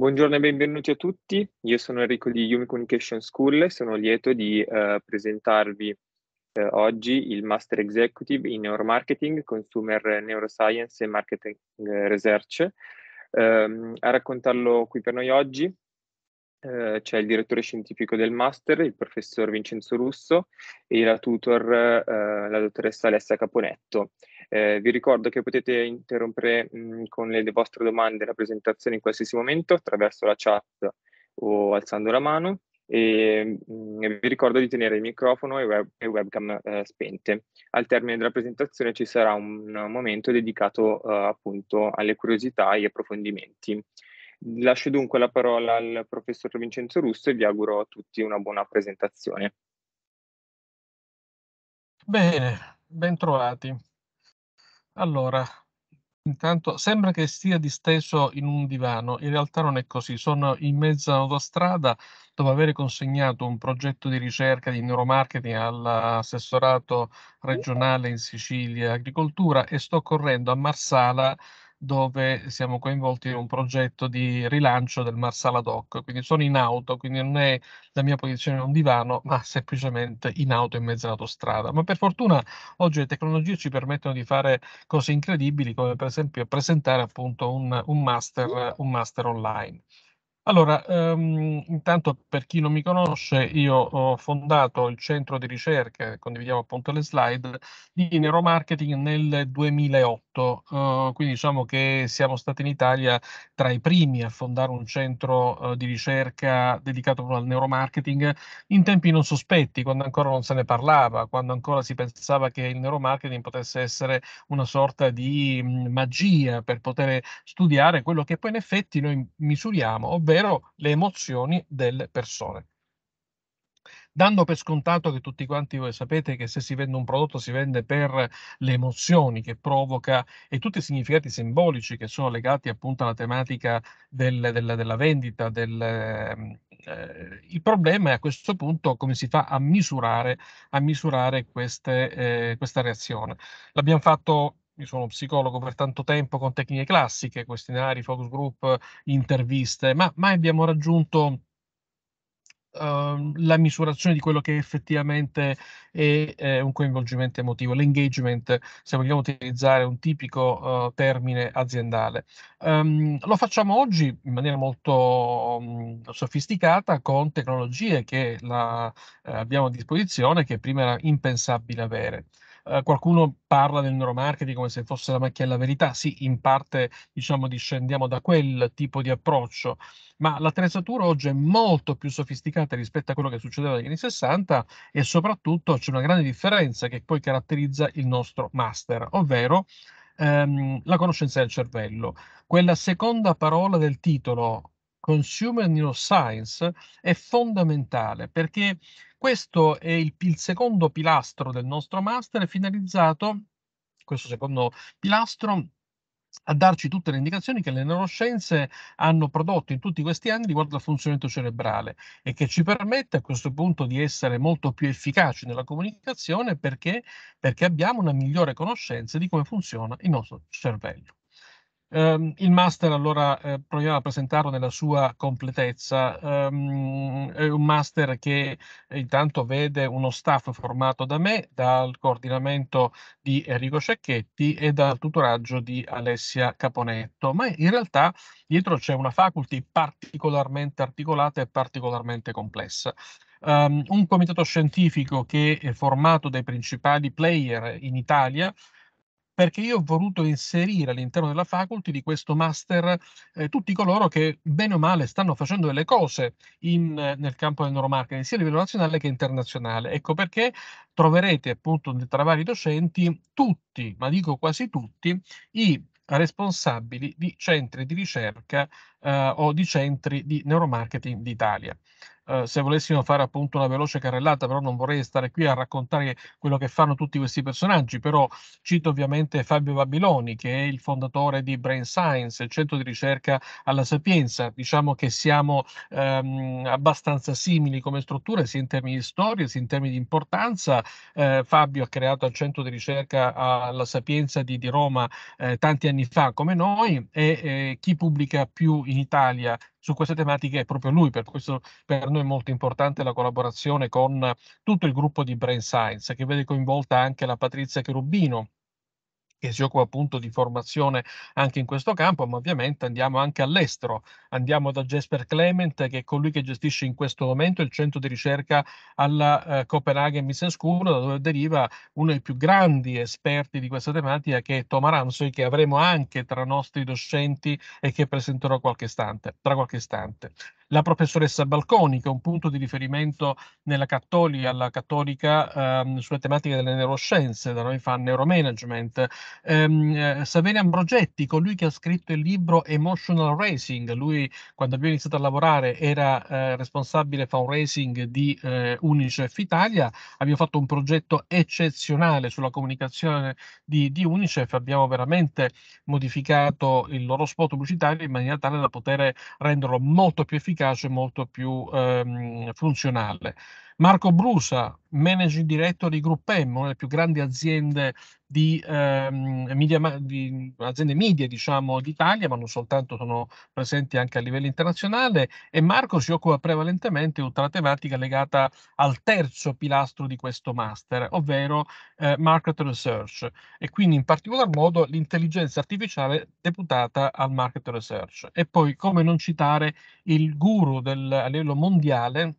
Buongiorno e benvenuti a tutti, io sono Enrico di Yumi Communication School e sono lieto di eh, presentarvi eh, oggi il Master Executive in Neuromarketing, Consumer Neuroscience e Marketing eh, Research. Eh, a raccontarlo qui per noi oggi eh, c'è il direttore scientifico del master, il professor Vincenzo Russo e la tutor, eh, la dottoressa Alessia Caponetto. Eh, vi ricordo che potete interrompere mh, mm, con le, vostre domande la presentazione in qualsiasi momento attraverso la chat o alzando la mano e mh, mm, vi ricordo di tenere il microfono e, web, e webcam eh, spente. Al termine della presentazione ci sarà un, un momento dedicato eh, appunto alle curiosità e agli approfondimenti. Lascio dunque la parola al professor Vincenzo Russo e vi auguro a tutti una buona presentazione. Bene, bentrovati. Allora, intanto sembra che stia disteso in un divano, in realtà non è così, sono in mezzo all'autostrada dopo aver consegnato un progetto di ricerca di neuromarketing all'assessorato regionale in Sicilia Agricoltura e sto correndo a Marsala dove siamo coinvolti in un progetto di rilancio del Marsala Doc, quindi sono in auto, quindi non è la mia posizione in un divano, ma semplicemente in auto in mezzo all'autostrada. Ma per fortuna oggi le tecnologie ci permettono di fare cose incredibili, come per esempio presentare appunto un, un, master, un master online. Allora, um, intanto per chi non mi conosce, io ho fondato il centro di ricerca, condividiamo appunto le slide, di neuromarketing nel 2008 tutto, uh, quindi diciamo che siamo stati in Italia tra i primi a fondare un centro uh, di ricerca dedicato al neuromarketing in tempi non sospetti, quando ancora non se ne parlava, quando ancora si pensava che il neuromarketing potesse essere una sorta di mm, magia per poter studiare quello che poi in effetti noi misuriamo, ovvero le emozioni delle persone dando per scontato che tutti quanti voi sapete che se si vende un prodotto si vende per le emozioni che provoca e tutti i significati simbolici che sono legati appunto alla tematica del, del, della vendita, del, ehm, eh, il problema è a questo punto come si fa a misurare, a misurare queste, eh, questa reazione. L'abbiamo fatto io sono psicologo per tanto tempo con tecniche classiche, questionari, focus group, interviste, ma mai abbiamo raggiunto Ehm, la misurazione di quello che effettivamente è, è un coinvolgimento emotivo, l'engagement, se vogliamo utilizzare un tipico uh, termine aziendale. Um, lo facciamo oggi in maniera molto um, sofisticata con tecnologie che la, uh, abbiamo a disposizione che prima era impensabile avere. Eh, qualcuno parla del neuromarketing come se fosse la macchia della verità, sì, in parte diciamo discendiamo da quel tipo di approccio, ma l'attrezzatura oggi è molto più sofisticata rispetto a quello che succedeva negli anni 60 e soprattutto c'è una grande differenza che poi caratterizza il nostro master, ovvero ehm, la conoscenza del cervello. Quella seconda parola del titolo Consumer Neuroscience è fondamentale perché questo è il, il secondo pilastro del nostro master finalizzato, questo secondo pilastro a darci tutte le indicazioni che le neuroscienze hanno prodotto in tutti questi anni riguardo al funzionamento cerebrale e che ci permette a questo punto di essere molto più efficaci nella comunicazione perché, perché abbiamo una migliore conoscenza di come funziona il nostro cervello. Um, il master allora eh, proviamo a presentarlo nella sua completezza. Um, è un master che eh, intanto vede uno staff formato da me, dal coordinamento di Enrico Cecchetti e dal tutoraggio di Alessia Caponetto, ma in realtà dietro c'è una faculty particolarmente articolata e particolarmente complessa. Um, un comitato scientifico che è formato dai principali player in Italia, perché io ho voluto inserire all'interno della faculty di questo master eh, tutti coloro che bene o male stanno facendo delle cose in, nel campo del neuromarketing, sia a livello nazionale che internazionale. Ecco perché troverete appunto tra vari docenti tutti, ma dico quasi tutti, i responsabili di centri di ricerca eh, o di centri di neuromarketing d'Italia. Eh, se volessimo fare appunto una veloce carrellata, però non vorrei stare qui a raccontare quello che fanno tutti questi personaggi, però cito ovviamente Fabio Babiloni, che è il fondatore di Brain Science, il centro di ricerca alla Sapienza. Diciamo che siamo ehm, abbastanza simili come strutture, sia in termini di storia, sia in termini di importanza. Eh, Fabio ha creato il centro di ricerca alla Sapienza di, di Roma eh, tanti anni fa, come noi, e eh, chi pubblica più in Italia su queste tematiche è proprio lui, per questo per noi è molto importante la collaborazione con tutto il gruppo di Brain Science che vede coinvolta anche la Patrizia Cherubino che si occupa appunto di formazione anche in questo campo, ma ovviamente andiamo anche all'estero. Andiamo da Jesper Clement, che è colui che gestisce in questo momento il centro di ricerca alla eh, Copenaghen Mission School, da dove deriva uno dei più grandi esperti di questa tematica, che è Toma Ramsey, che avremo anche tra i nostri docenti e che presenterò qualche istante, tra qualche istante la professoressa Balconi, che è un punto di riferimento nella Cattolica, alla Cattolica ehm, sulle tematiche delle neuroscienze, da noi fa neuromanagement. Ehm, eh, Saverio Ambrogetti, colui che ha scritto il libro Emotional Racing, lui quando abbiamo iniziato a lavorare era eh, responsabile fundraising di eh, Unicef Italia, abbiamo fatto un progetto eccezionale sulla comunicazione di, di Unicef, abbiamo veramente modificato il loro spot pubblicitario in maniera tale da poter renderlo molto più efficace efficace, molto più ehm, funzionale. Marco Brusa, managing director di Gruppemmo, una delle più grandi aziende di, ehm, media, di aziende media diciamo, d'Italia, ma non soltanto, sono presenti anche a livello internazionale e Marco si occupa prevalentemente di tutta la tematica legata al terzo pilastro di questo master, ovvero eh, market research e quindi in particolar modo l'intelligenza artificiale deputata al market research. E poi come non citare il guru del, a livello mondiale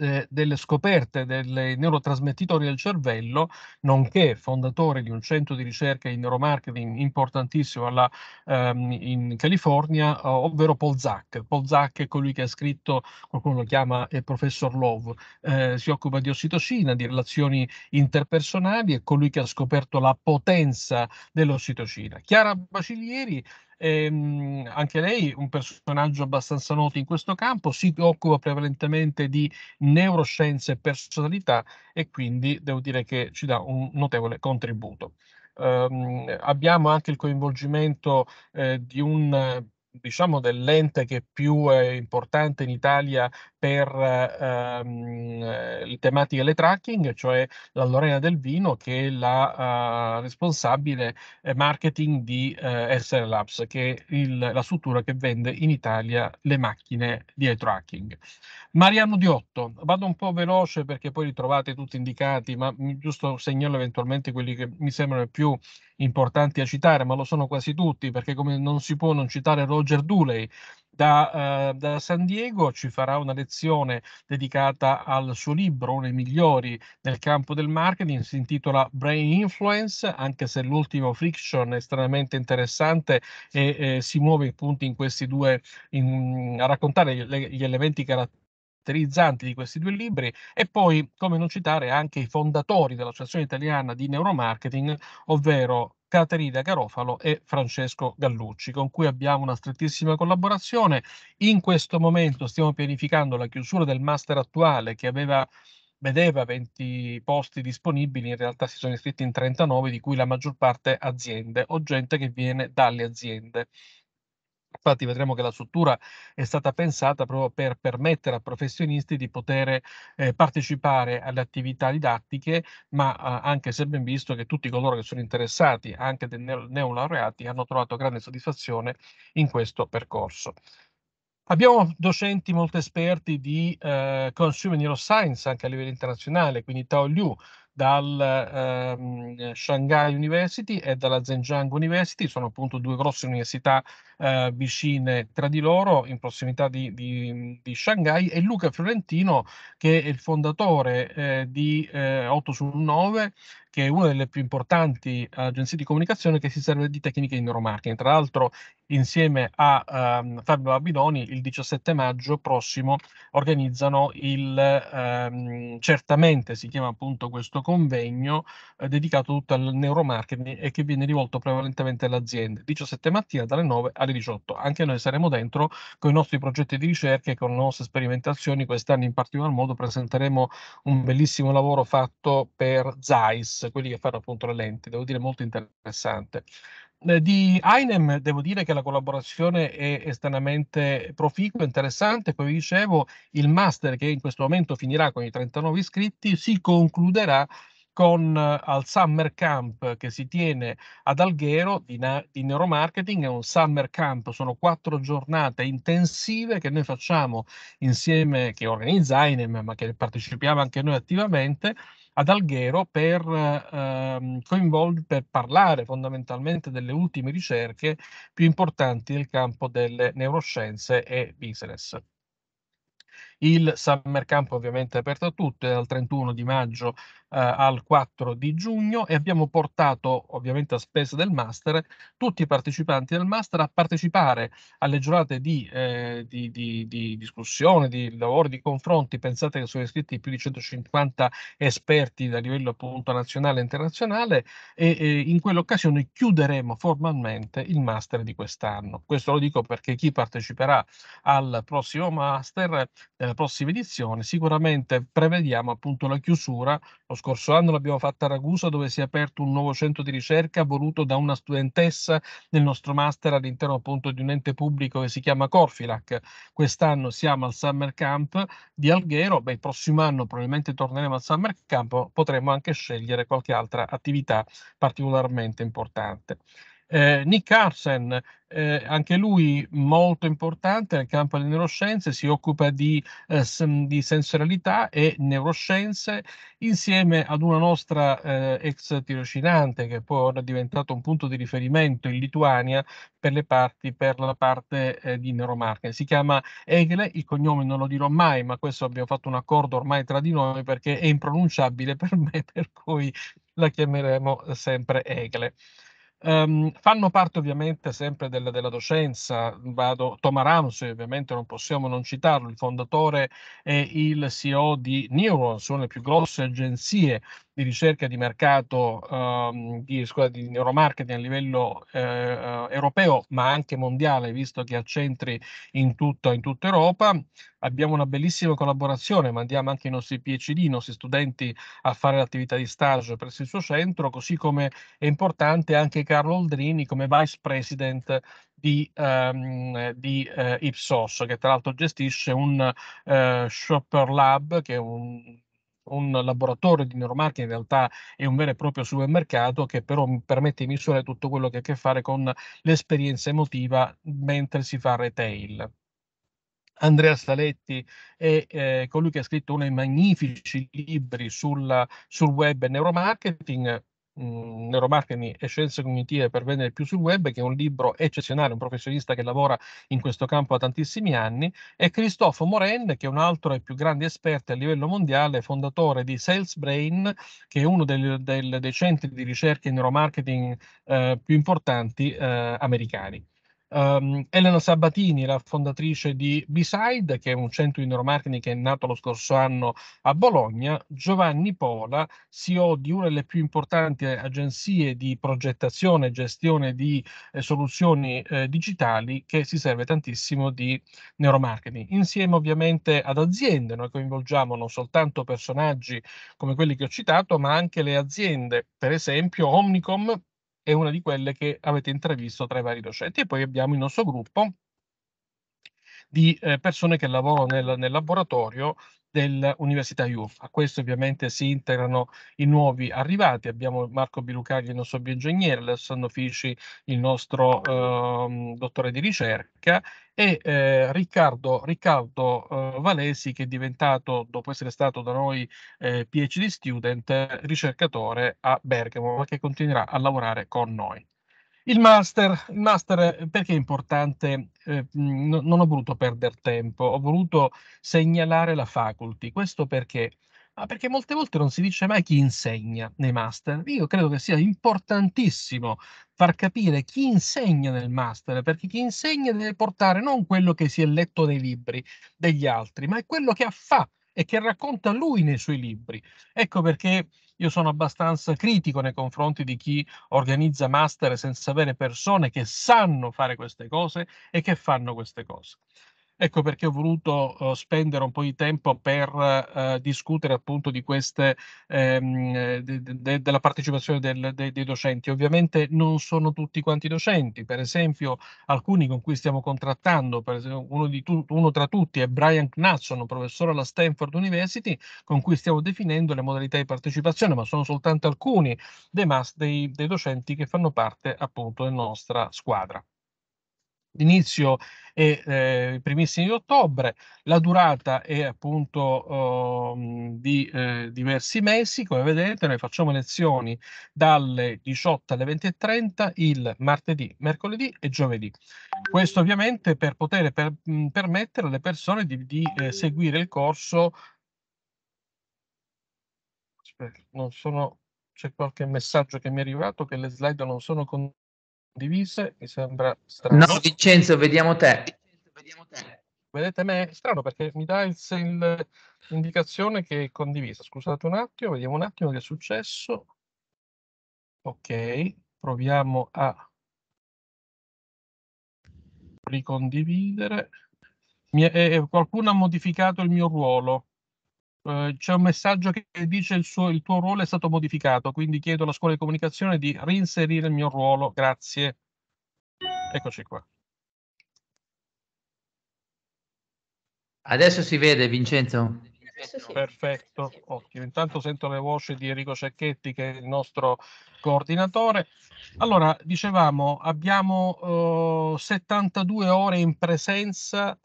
eh, delle scoperte dei neurotrasmettitori del cervello, nonché fondatore di un centro di ricerca in neuromarketing importantissimo alla, ehm, in California, eh, ovvero Paul Zack. Paul Zack è colui che ha scritto, qualcuno lo chiama il eh, Professor Love, eh, si occupa di ossitocina, di relazioni interpersonali, è colui che ha scoperto la potenza dell'ossitocina. Chiara Bacilieri ehm, anche lei un personaggio abbastanza noto in questo campo, si occupa prevalentemente di neuroscienze e personalità e quindi devo dire che ci dà un notevole contributo. Ehm, abbiamo anche il coinvolgimento eh, di un diciamo dell'ente che più è importante in Italia per ehm, le tematiche del tracking, cioè la Lorena Del Vino, che è la uh, responsabile eh, marketing di uh, eh, SL Labs, che è il, la struttura che vende in Italia le macchine di eye tracking. Mariano Diotto, vado un po' veloce perché poi li trovate tutti indicati, ma giusto segnalo eventualmente quelli che mi sembrano più importanti a citare, ma lo sono quasi tutti, perché come non si può non citare Roger Dooley, da, uh, da, San Diego ci farà una lezione dedicata al suo libro, uno dei migliori nel campo del marketing, si intitola Brain Influence, anche se l'ultimo Friction è estremamente interessante e eh, si muove appunto in questi due, in, a raccontare gli, gli, elementi caratteristici caratterizzanti di questi due libri e poi, come non citare, anche i fondatori dell'Associazione Italiana di Neuromarketing, ovvero Caterina Garofalo e Francesco Gallucci, con cui abbiamo una strettissima collaborazione. In questo momento stiamo pianificando la chiusura del master attuale che aveva vedeva 20 posti disponibili, in realtà si sono iscritti in 39, di cui la maggior parte aziende o gente che viene dalle aziende. Infatti vedremo che la struttura è stata pensata proprio per permettere a professionisti di poter eh, partecipare alle attività didattiche, ma eh, anche se ben visto che tutti coloro che sono interessati, anche dei neolaureati, hanno trovato grande soddisfazione in questo percorso. Abbiamo docenti molto esperti di eh, Consumer Neuroscience anche a livello internazionale, quindi Tao Liu, dal ehm, Shanghai University e dalla Zhejiang University, sono appunto due grosse università eh, vicine tra di loro, in prossimità di, di, di, Shanghai, e Luca Fiorentino, che è il fondatore eh, di eh, 8 su 9, che è una delle più importanti eh, agenzie di comunicazione che si serve di tecniche di neuromarketing. Tra l'altro, insieme a um, Fabio Abidoni, il 17 maggio prossimo organizzano il um, certamente si chiama appunto questo convegno eh, dedicato tutto al neuromarketing e che viene rivolto prevalentemente alle aziende. 17 mattina dalle 9 alle 18. Anche noi saremo dentro con i nostri progetti di ricerca e con le nostre sperimentazioni. Quest'anno in particolar modo presenteremo un bellissimo lavoro fatto per Zeiss quelli che fanno appunto la lente, devo dire molto interessante. Eh, di Einem devo dire che la collaborazione è estremamente proficua, interessante, come vi dicevo il master che in questo momento finirà con i 39 iscritti si concluderà con uh, al Summer Camp che si tiene ad Alghero di, na- di neuromarketing, è un Summer Camp, sono quattro giornate intensive che noi facciamo insieme, che organizza INEM, ma che partecipiamo anche noi attivamente, ad Alghero per, ehm, coinvol- per parlare fondamentalmente delle ultime ricerche più importanti nel campo delle neuroscienze e business. Il summer camp ovviamente è aperto a tutti dal 31 di maggio eh, al 4 di giugno e abbiamo portato ovviamente a spese del master tutti i partecipanti del master a partecipare alle giornate di, eh, di, di, di discussione, di lavori, di confronti. Pensate che sono iscritti più di 150 esperti da livello appunto nazionale e internazionale e, e in quell'occasione chiuderemo formalmente il master di quest'anno. Questo lo dico perché chi parteciperà al prossimo master eh, nelle prossime edizioni. Sicuramente prevediamo appunto la chiusura. Lo scorso anno l'abbiamo fatta a Ragusa dove si è aperto un nuovo centro di ricerca voluto da una studentessa del nostro master all'interno appunto di un ente pubblico che si chiama Corfilac. Quest'anno siamo al Summer Camp di Alghero, beh, il prossimo anno probabilmente torneremo al Summer Camp, potremo anche scegliere qualche altra attività particolarmente importante. Eh, Nick Carsen, eh, anche lui molto importante nel campo delle neuroscienze, si occupa di, eh, di sensorialità e neuroscienze insieme ad una nostra eh, ex tirocinante che poi è diventato un punto di riferimento in Lituania per, le parti, per la parte eh, di neuromarketing. Si chiama Egle, il cognome non lo dirò mai, ma questo abbiamo fatto un accordo ormai tra di noi perché è impronunciabile per me, per cui la chiameremo sempre Egle. Um, fanno parte ovviamente sempre della, della docenza, vado, Thomas Ramsey ovviamente non possiamo non citarlo, il fondatore e il CEO di Neurons, una delle più grosse agenzie di ricerca di mercato ehm, di, scuola di neuromarketing a livello eh, eh, europeo, ma anche mondiale, visto che ha centri in, tutto, in tutta Europa. Abbiamo una bellissima collaborazione, mandiamo anche i nostri PhD, i nostri studenti a fare l'attività di stage presso il suo centro, così come è importante anche Carlo Oldrini come vice president di, um, di uh, Ipsos, che tra l'altro gestisce un uh, Shopper Lab, che è un un laboratorio di pneumatiche, in realtà è un vero e proprio supermercato che però permette di misurare tutto quello che ha a che fare con l'esperienza emotiva mentre si fa retail. Andrea Staletti è eh, colui che ha scritto uno dei magnifici libri sulla, sul web e neuromarketing, mh, mhmm, neuromarketing e scienze cognitive per vendere più sul web, che è un libro eccezionale, un professionista che lavora in questo campo da tantissimi anni, e Christophe Moren, che è un altro dei più grandi esperti a livello mondiale, fondatore di SalesBrain, che è uno del, del, dei centri di ricerca in neuromarketing eh, più importanti eh, americani. Um, Elena Sabatini, la fondatrice di B-Side, che è un centro di neuromarketing che è nato lo scorso anno a Bologna, Giovanni Pola, CEO di una delle più importanti agenzie di progettazione e gestione di eh, soluzioni eh, digitali che si serve tantissimo di neuromarketing, insieme ovviamente ad aziende, noi coinvolgiamo non soltanto personaggi come quelli che ho citato, ma anche le aziende, per esempio Omnicom è una di quelle che avete intravisto tra i vari docenti. E poi abbiamo il nostro gruppo di eh, persone che lavorano nel, nel laboratorio dell'Università IUF. A questo ovviamente si integrano i nuovi arrivati. Abbiamo Marco Bilucagli, il nostro bioingegnere, Alessandro Fici, il nostro eh, dottore di ricerca e eh, Riccardo, Riccardo eh, Valesi che è diventato, dopo essere stato da noi eh, PhD student, ricercatore a Bergamo, ma che continuerà a lavorare con noi. Il master, il master, eh, perché è importante? Eh, no, non ho voluto perdere tempo, ho voluto segnalare la faculty. Questo perché? Ah, perché molte volte non si dice mai chi insegna nei master. Io credo che sia importantissimo far capire chi insegna nel master, perché chi insegna deve portare non quello che si è letto nei libri degli altri, ma è quello che ha fatto e che racconta lui nei suoi libri. Ecco perché io sono abbastanza critico nei confronti di chi organizza master senza avere persone che sanno fare queste cose e che fanno queste cose. Ecco perché ho voluto uh, spendere un po' di tempo per uh, discutere appunto di queste, ehm, de, de, de, della partecipazione del, dei docenti. Ovviamente non sono tutti quanti docenti, per esempio alcuni con cui stiamo contrattando, per esempio, uno, tu, uno, tra tutti è Brian Knudson, professore alla Stanford University, con cui stiamo definendo le modalità di partecipazione, ma sono soltanto alcuni dei, dei, dei docenti che fanno parte appunto della nostra squadra inizio e eh, primissimi di ottobre, la durata è appunto eh, di eh, diversi mesi, come vedete noi facciamo lezioni dalle 18 alle 20.30 il martedì, mercoledì e giovedì. Questo ovviamente per poter per, mh, mm, permettere alle persone di, di eh, seguire il corso. Aspetta, non sono... C'è qualche messaggio che mi è arrivato che le slide non sono con divise, mi sembra strano. No, Vincenzo, vediamo te. Vediamo te. Vedete me? È strano perché mi dà l'indicazione che è condivisa. Scusate un attimo, vediamo un attimo che è successo. Ok, proviamo a ricondividere. È, qualcuno ha modificato il mio ruolo. Ehm, c'è un messaggio che dice il, suo, il tuo ruolo è stato modificato, quindi chiedo alla scuola di comunicazione di reinserire il mio ruolo, grazie. Eccoci qua. Adesso si vede Vincenzo. Sì. Perfetto, ottimo. Intanto sento le voci di Enrico Cecchetti che è il nostro coordinatore. Allora, dicevamo, abbiamo eh, 72 ore in presenza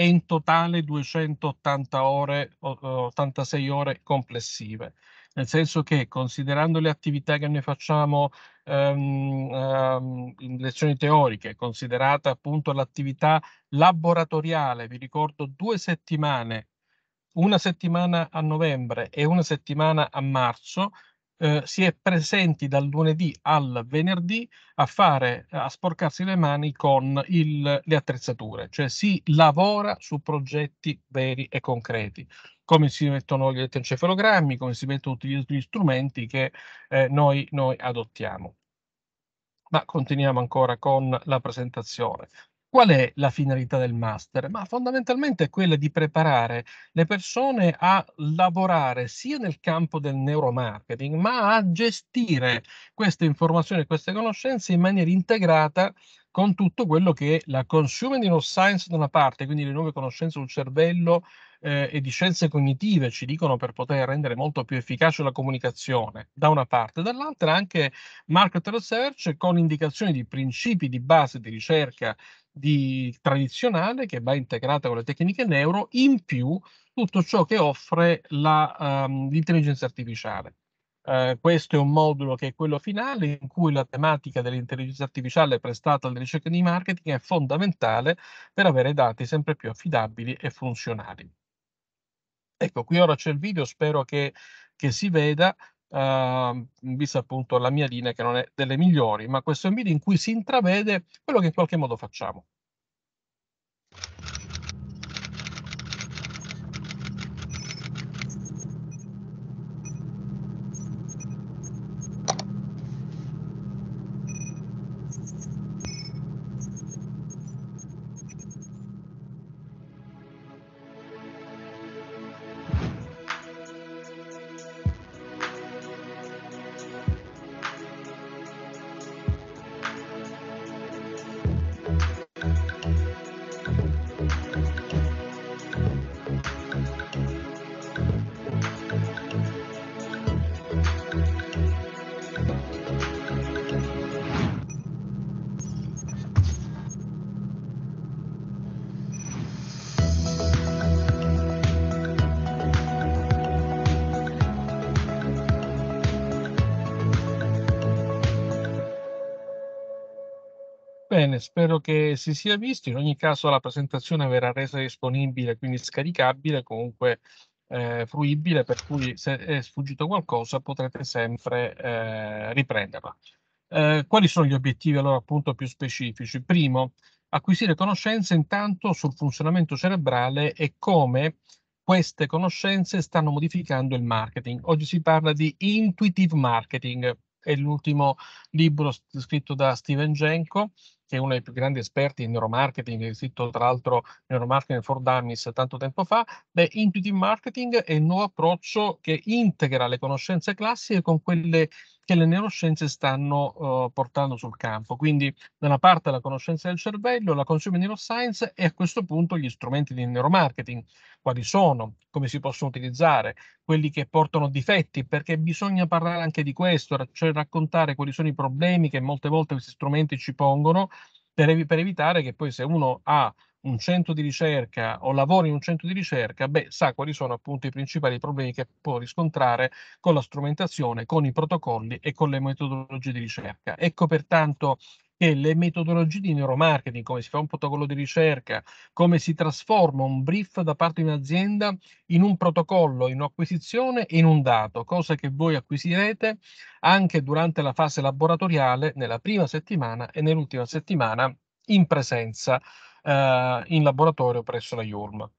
e in totale 280 ore, 86 ore complessive. Nel senso che considerando le attività che noi facciamo ehm, ehm, in lezioni teoriche, considerata appunto l'attività laboratoriale, vi ricordo due settimane, una settimana a novembre e una settimana a marzo, eh, si è presenti dal lunedì al venerdì a fare, a sporcarsi le mani con il, le attrezzature, cioè si lavora su progetti veri e concreti come si mettono gli elettroencefalogrammi, come si mettono tutti gli, gli strumenti che eh, noi, noi adottiamo. Ma continuiamo ancora con la presentazione. Qual è la finalità del master? Ma fondamentalmente è quella di preparare le persone a lavorare sia nel campo del neuromarketing, ma a gestire queste informazioni e queste conoscenze in maniera integrata con tutto quello che è la consumer neuroscience da una parte, quindi le nuove conoscenze sul cervello eh, e di scienze cognitive ci dicono per poter rendere molto più efficace la comunicazione, da una parte, dall'altra anche market research con indicazioni di principi di base di ricerca di, tradizionale che va integrata con le tecniche neuro, in più tutto ciò che offre la, um, l'intelligenza artificiale. Eh, questo è un modulo che è quello finale in cui la tematica dell'intelligenza artificiale prestata alle ricerche di marketing è fondamentale per avere dati sempre più affidabili e funzionali. Ecco, qui ora c'è il video, spero che, che si veda, eh, vista appunto la mia linea che non è delle migliori, ma questo è un video in cui si intravede quello che in qualche modo facciamo. spero che si sia visto. In ogni caso la presentazione verrà resa disponibile, quindi scaricabile, comunque eh, fruibile, per cui se è sfuggito qualcosa potrete sempre eh, riprenderla. Eh, quali sono gli obiettivi allora appunto più specifici? Primo, acquisire conoscenze intanto sul funzionamento cerebrale e come queste conoscenze stanno modificando il marketing. Oggi si parla di intuitive marketing, è l'ultimo libro scritto da Steven Genko che è uno dei più grandi esperti in neuromarketing, è scritto tra l'altro Neuromarketing for Dummies tanto tempo fa, beh, Intuitive Marketing è il nuovo approccio che integra le conoscenze classiche con quelle che le neuroscienze stanno uh, portando sul campo. Quindi da una parte la conoscenza del cervello, la consumer neuroscience e a questo punto gli strumenti di neuromarketing, quali sono, come si possono utilizzare, quelli che portano difetti, perché bisogna parlare anche di questo, cioè raccontare quali sono i problemi che molte volte questi strumenti ci pongono per, ev- per evitare che poi se uno ha un centro di ricerca o lavori in un centro di ricerca, beh, sa quali sono appunto i principali problemi che può riscontrare con la strumentazione, con i protocolli e con le metodologie di ricerca. Ecco pertanto che le metodologie di neuromarketing, come si fa un protocollo di ricerca, come si trasforma un brief da parte di un'azienda in un protocollo, in un'acquisizione e in un dato, cosa che voi acquisirete anche durante la fase laboratoriale, nella prima settimana e nell'ultima settimana in presenza eh, in laboratorio presso la IULM.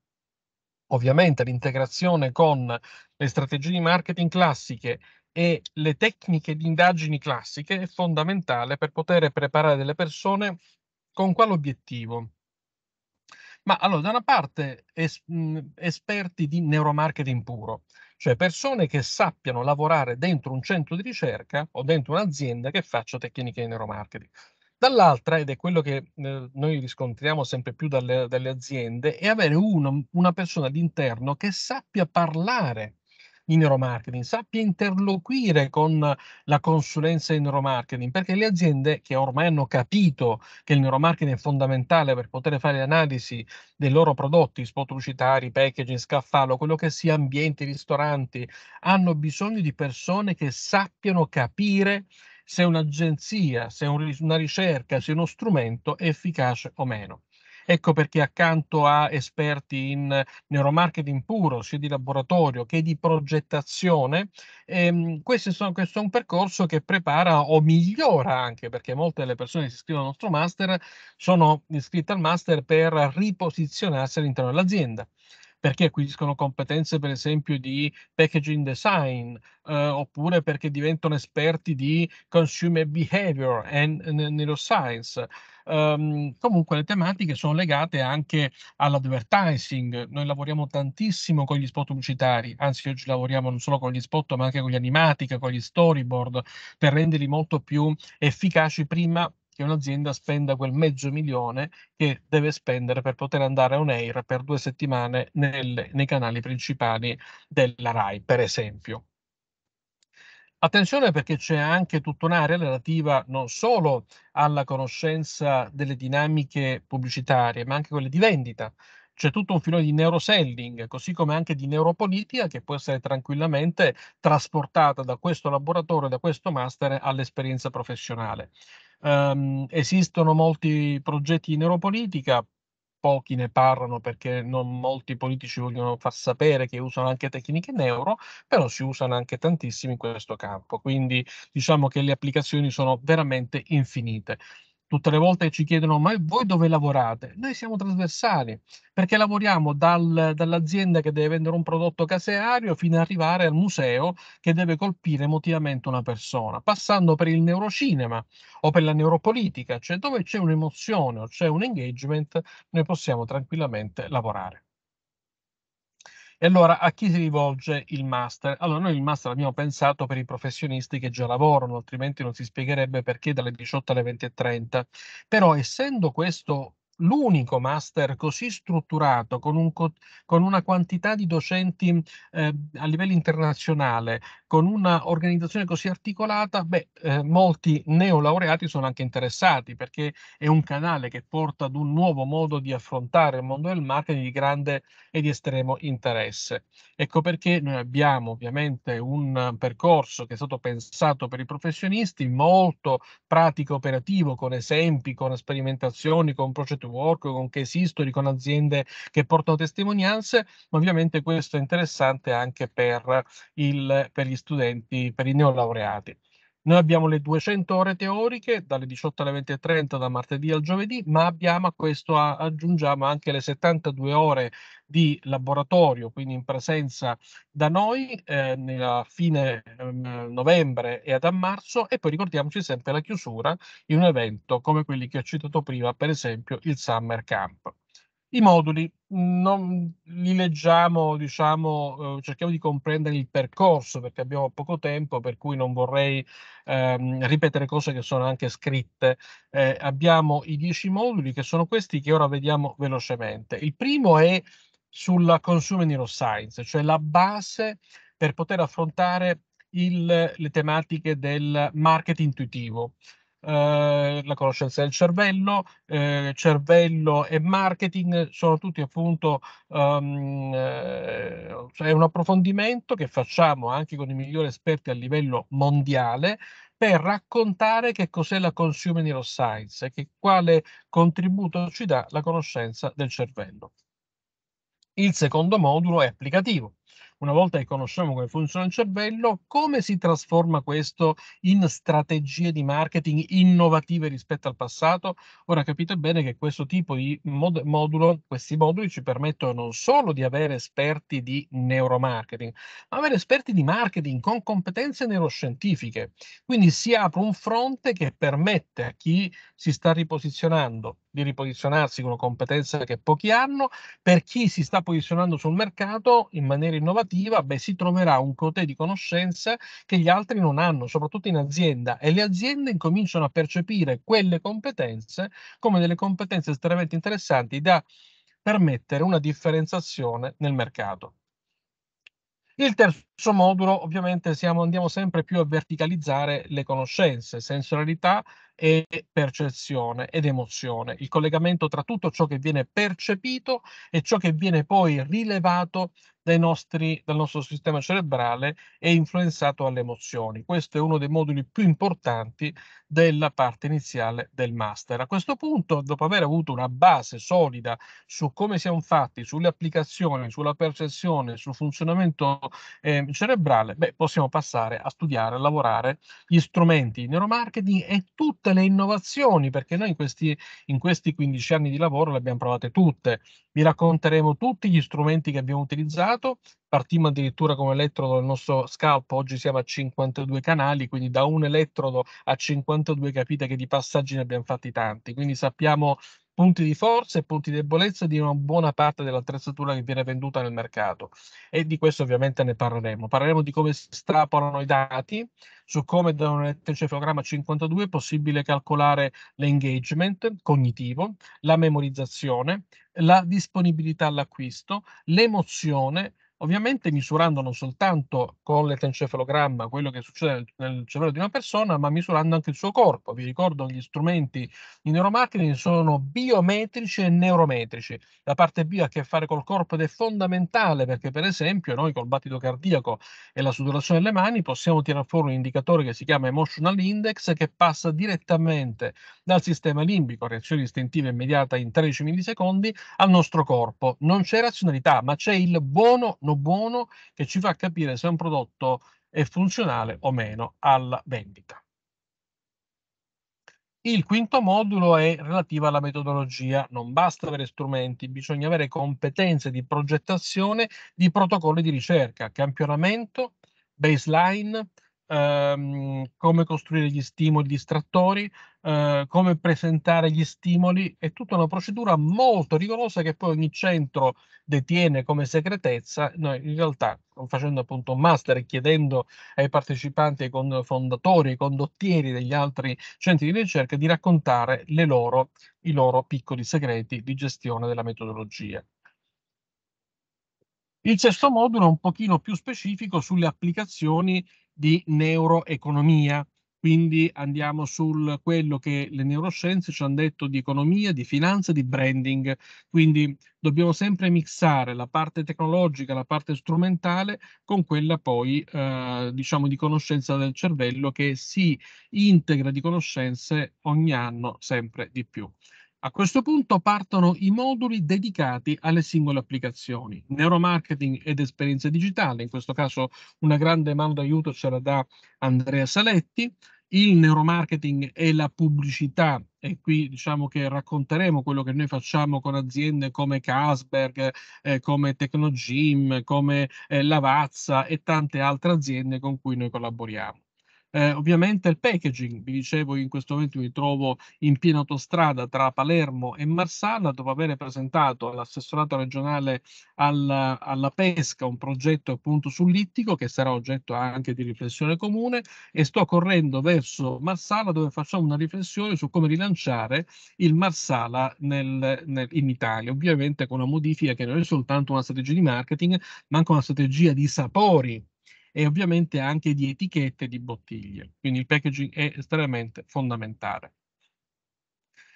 Ovviamente l'integrazione con le strategie di marketing classiche e le tecniche di indagini classiche è fondamentale per poter preparare delle persone con quale obiettivo? Ma allora, da una parte es- esperti di neuromarketing puro, cioè persone che sappiano lavorare dentro un centro di ricerca o dentro un'azienda che faccia tecniche di neuromarketing. Dall'altra, ed è quello che eh, noi riscontriamo sempre più dalle, dalle aziende, è avere uno, una persona all'interno che sappia parlare in neuromarketing, sappia interloquire con la consulenza in neuromarketing, perché le aziende che ormai hanno capito che il neuromarketing è fondamentale per poter fare l'analisi dei loro prodotti, spot pubblicitari, packaging, scaffalo, quello che sia ambienti, ristoranti, hanno bisogno di persone che sappiano capire se un'agenzia, se un, una ricerca, se uno strumento è efficace o meno. Ecco perché accanto a esperti in neuromarketing puro, sia di laboratorio che di progettazione, ehm, questo, sono, questo, è un percorso che prepara o migliora anche, perché molte delle persone che si iscrivono al nostro master sono iscritte al master per riposizionarsi all'interno dell'azienda perché acquisiscono competenze per esempio di packaging design eh, oppure perché diventano esperti di consumer behavior and, neuroscience. Um, ehm, comunque le tematiche sono legate anche all'advertising. Noi lavoriamo tantissimo con gli spot pubblicitari, anzi oggi lavoriamo non solo con gli spot ma anche con gli animati, con gli storyboard, per renderli molto più efficaci prima che un'azienda spenda quel mezzo milione che deve spendere per poter andare on air per due settimane nel, nei canali principali della RAI, per esempio. Attenzione perché c'è anche tutta un'area relativa non solo alla conoscenza delle dinamiche pubblicitarie, ma anche quelle di vendita. C'è tutto un filone di neuroselling, così come anche di neuropolitica, che può essere tranquillamente trasportata da questo laboratorio, da questo master all'esperienza professionale. Um, esistono molti progetti di neuropolitica, pochi ne parlano perché non molti politici vogliono far sapere che usano anche tecniche neuro, però si usano anche tantissimi in questo campo, quindi diciamo che le applicazioni sono veramente infinite tutte le volte che ci chiedono ma voi dove lavorate? Noi siamo trasversali perché lavoriamo dal, dall'azienda che deve vendere un prodotto caseario fino ad arrivare al museo che deve colpire emotivamente una persona, passando per il neurocinema o per la neuropolitica, cioè dove c'è un'emozione o c'è un engagement noi possiamo tranquillamente lavorare. E allora a chi si rivolge il master? Allora noi il master l'abbiamo pensato per i professionisti che già lavorano, altrimenti non si spiegherebbe perché dalle 18 alle 20.30. Però essendo questo l'unico master così strutturato, con, un co- con una quantità di docenti eh, a livello internazionale, con un'organizzazione così articolata, beh, eh, molti neolaureati sono anche interessati perché è un canale che porta ad un nuovo modo di affrontare il mondo del marketing di grande e di estremo interesse. Ecco perché noi abbiamo ovviamente un percorso che è stato pensato per i professionisti, molto pratico operativo, con esempi, con sperimentazioni, con project work, con case history, con aziende che portano testimonianze, ma ovviamente questo è interessante anche per, il, per gli studenti, per i neolaureati. Noi abbiamo le 200 ore teoriche dalle 18 alle 20.30 da martedì al giovedì, ma abbiamo a questo a, aggiungiamo anche le 72 ore di laboratorio, quindi in presenza da noi eh, nella fine eh, novembre e ad a marzo e poi ricordiamoci sempre la chiusura in un evento come quelli che ho citato prima, per esempio il Summer Camp. I moduli non li leggiamo, diciamo, eh, cerchiamo di comprendere il percorso perché abbiamo poco tempo, per cui non vorrei ehm, ripetere cose che sono anche scritte. Eh, abbiamo i dieci moduli che sono questi che ora vediamo velocemente. Il primo è sulla consumer neuroscience, cioè la base per poter affrontare il, le tematiche del marketing intuitivo eh, la conoscenza del cervello, eh, cervello e marketing sono tutti appunto um, eh, è un approfondimento che facciamo anche con i migliori esperti a livello mondiale per raccontare che cos'è la consumer neuroscience e che quale contributo ci dà la conoscenza del cervello. Il secondo modulo è applicativo una volta che conosciamo come funziona il cervello, come si trasforma questo in strategie di marketing innovative rispetto al passato? Ora capite bene che questo tipo di mod- modulo, questi moduli ci permettono non solo di avere esperti di neuromarketing, ma avere esperti di marketing con competenze neuroscientifiche. Quindi si apre un fronte che permette a chi si sta riposizionando di riposizionarsi con una competenza che pochi hanno. Per chi si sta posizionando sul mercato in maniera innovativa, beh, si troverà un cotè di conoscenze che gli altri non hanno, soprattutto in azienda. E le aziende incominciano a percepire quelle competenze come delle competenze estremamente interessanti da permettere una differenziazione nel mercato. Il terzo modulo, ovviamente, siamo, andiamo sempre più a verticalizzare le conoscenze, sensorialità, e percezione ed emozione, il collegamento tra tutto ciò che viene percepito e ciò che viene poi rilevato dai nostri, dal nostro sistema cerebrale e influenzato alle emozioni. Questo è uno dei moduli più importanti della parte iniziale del master. A questo punto, dopo aver avuto una base solida su come siamo fatti, sulle applicazioni, sulla percezione, sul funzionamento eh, cerebrale, beh, possiamo passare a studiare, a lavorare gli strumenti di neuromarketing e tutta tutte le innovazioni, perché noi in questi, in questi 15 anni di lavoro le abbiamo provate tutte. Vi racconteremo tutti gli strumenti che abbiamo utilizzato. Partiamo addirittura come elettrodo dal nostro scalpo, oggi siamo a 52 canali, quindi da un elettrodo a 52 capite che di passaggi ne abbiamo fatti tanti. Quindi sappiamo punti di forza e punti di debolezza di una buona parte dell'attrezzatura che viene venduta nel mercato e di questo ovviamente ne parleremo. Parleremo di come si strapolano i dati, su come da un elettrocefalogramma 52 è possibile calcolare l'engagement cognitivo, la memorizzazione, la disponibilità all'acquisto, l'emozione, ovviamente misurando non soltanto con l'etencefalogramma quello che succede nel cervello di una persona, ma misurando anche il suo corpo. Vi ricordo che gli strumenti di neuromarketing sono biometrici e neurometrici. La parte bio ha a che fare col corpo ed è fondamentale perché, per esempio, noi col battito cardiaco e la sudorazione delle mani possiamo tirare fuori un indicatore che si chiama Emotional Index che passa direttamente dal sistema limbico, reazione istintiva immediata in 13 millisecondi, al nostro corpo. Non c'è razionalità, ma c'è il buono non prodotto buono che ci fa capire se un prodotto è funzionale o meno alla vendita. Il quinto modulo è relativo alla metodologia. Non basta avere strumenti, bisogna avere competenze di progettazione di protocolli di ricerca, campionamento, baseline, ehm, come costruire gli stimoli distrattori, eh, come presentare gli stimoli, è tutta una procedura molto rigorosa che poi ogni centro detiene come segretezza. Noi in realtà facendo appunto un master e chiedendo ai partecipanti, ai fondatori, ai condottieri degli altri centri di ricerca di raccontare le loro, i loro piccoli segreti di gestione della metodologia. Il sesto modulo è un pochino più specifico sulle applicazioni di neuroeconomia, quindi andiamo su quello che le neuroscienze ci hanno detto di economia, di finanza, di branding. Quindi dobbiamo sempre mixare la parte tecnologica, la parte strumentale con quella poi, eh, diciamo, di conoscenza del cervello che si integra di conoscenze ogni anno sempre di più. A questo punto partono i moduli dedicati alle singole applicazioni, neuromarketing ed esperienza digitale, in questo caso una grande mano d'aiuto ce la dà Andrea Saletti, il neuromarketing e la pubblicità e qui diciamo che racconteremo quello che noi facciamo con aziende come Casberg, eh, come Tecnogym, come eh, Lavazza e tante altre aziende con cui noi collaboriamo. Eh, ovviamente il packaging, vi dicevo, in questo momento mi trovo in piena autostrada tra Palermo e Marsala, dopo aver presentato all'assessorato regionale alla, alla pesca un progetto appunto sull'ittico che sarà oggetto anche di riflessione comune e sto correndo verso Marsala dove facciamo una riflessione su come rilanciare il Marsala nel, nel, in Italia, ovviamente con una modifica che non è soltanto una strategia di marketing, ma anche una strategia di sapori e ovviamente anche di etichette di bottiglie. Quindi il packaging è estremamente fondamentale.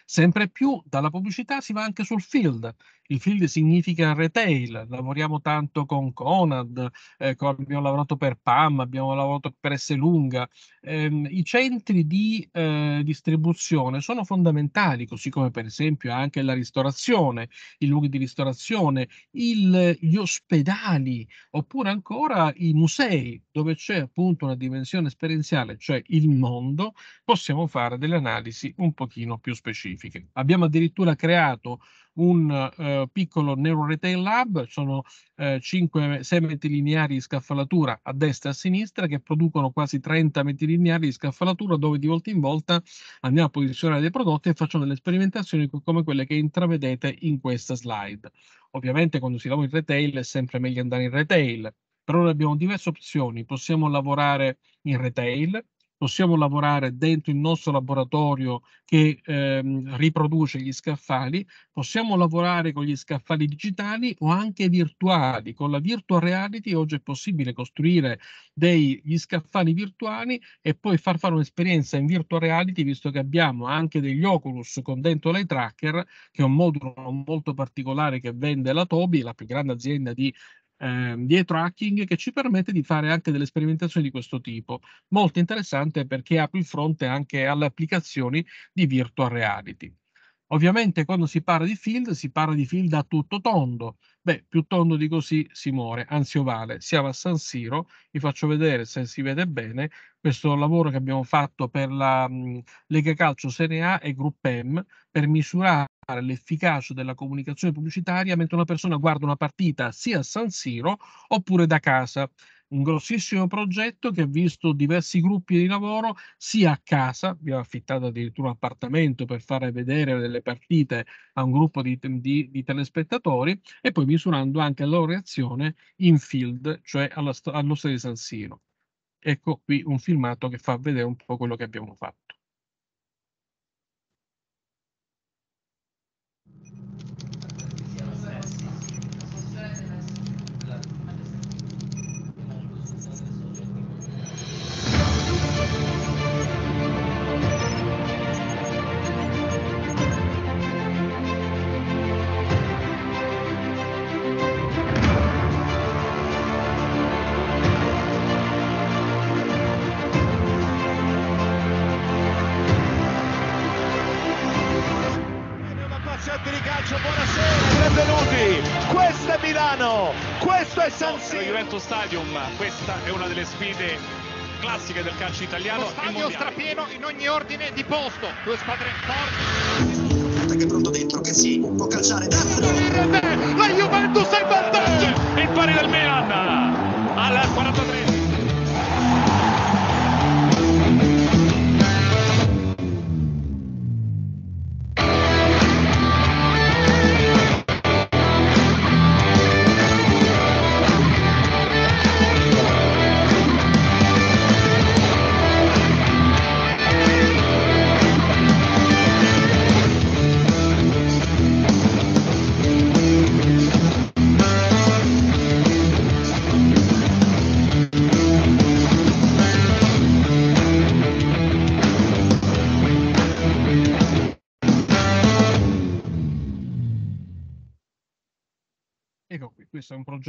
Sempre più dalla pubblicità si va anche sul field. Il field significa retail, lavoriamo tanto con Conad, eh, con, abbiamo lavorato per PAM, abbiamo lavorato per Esselunga. Eh, I centri di eh, distribuzione sono fondamentali, così come per esempio anche la ristorazione, i luoghi di ristorazione, il, gli ospedali, oppure ancora i musei, dove c'è appunto una dimensione esperienziale, cioè il mondo, possiamo fare delle analisi un pochino più specifiche specifiche. Abbiamo addirittura creato un uh, piccolo Neuro Retail Lab, sono uh, eh, 5 6 metri lineari di scaffalatura a destra e a sinistra che producono quasi 30 metri lineari di scaffalatura dove di volta in volta andiamo a posizionare dei prodotti e facciamo delle sperimentazioni come quelle che intravedete in questa slide. Ovviamente quando si lavora in retail è sempre meglio andare in retail, però noi abbiamo diverse opzioni, possiamo lavorare in retail, possiamo lavorare dentro il nostro laboratorio che ehm, riproduce gli scaffali, possiamo lavorare con gli scaffali digitali o anche virtuali. Con la virtual reality oggi è possibile costruire degli scaffali virtuali e poi far fare un'esperienza in virtual reality, visto che abbiamo anche degli Oculus con dentro l'eye tracker, che è un modulo molto particolare che vende la Tobi, la più grande azienda di ehm, dietro hacking che ci permette di fare anche delle sperimentazioni di questo tipo. Molto interessante perché apre il fronte anche alle applicazioni di virtual reality. Ovviamente quando si parla di field si parla di field a tutto tondo. Beh, più tondo di così si muore, anzi ovale. Siamo a San Siro, vi faccio vedere se si vede bene questo lavoro che abbiamo fatto per la Lega Calcio Serie A e Group M per misurare l'efficacia della comunicazione pubblicitaria mentre una persona guarda una partita sia a San Siro oppure da casa. Un grossissimo progetto che ha visto diversi gruppi di lavoro sia a casa, abbiamo affittato addirittura un appartamento per fare vedere delle partite a un gruppo di, di, di telespettatori e poi misurando anche la loro reazione in field, cioè alla, allo stadio San Siro. Ecco qui un filmato che fa vedere un po' quello che abbiamo fatto. San Siro. Juventus Stadium. Questa è una delle sfide classiche del calcio italiano. Uno stadio strapieno in ogni ordine di posto. Due squadre forti. Perché è pronto dentro che si può calciare destro. La Juventus è in vantaggio. Il pari del Milan al 43.